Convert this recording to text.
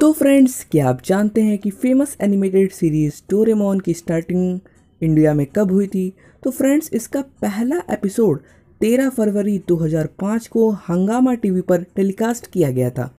तो फ्रेंड्स क्या आप जानते हैं कि फेमस एनिमेटेड सीरीज़ डोरेमोन की स्टार्टिंग इंडिया में कब हुई थी तो फ्रेंड्स इसका पहला एपिसोड 13 फरवरी 2005 को हंगामा टीवी पर टेलीकास्ट किया गया था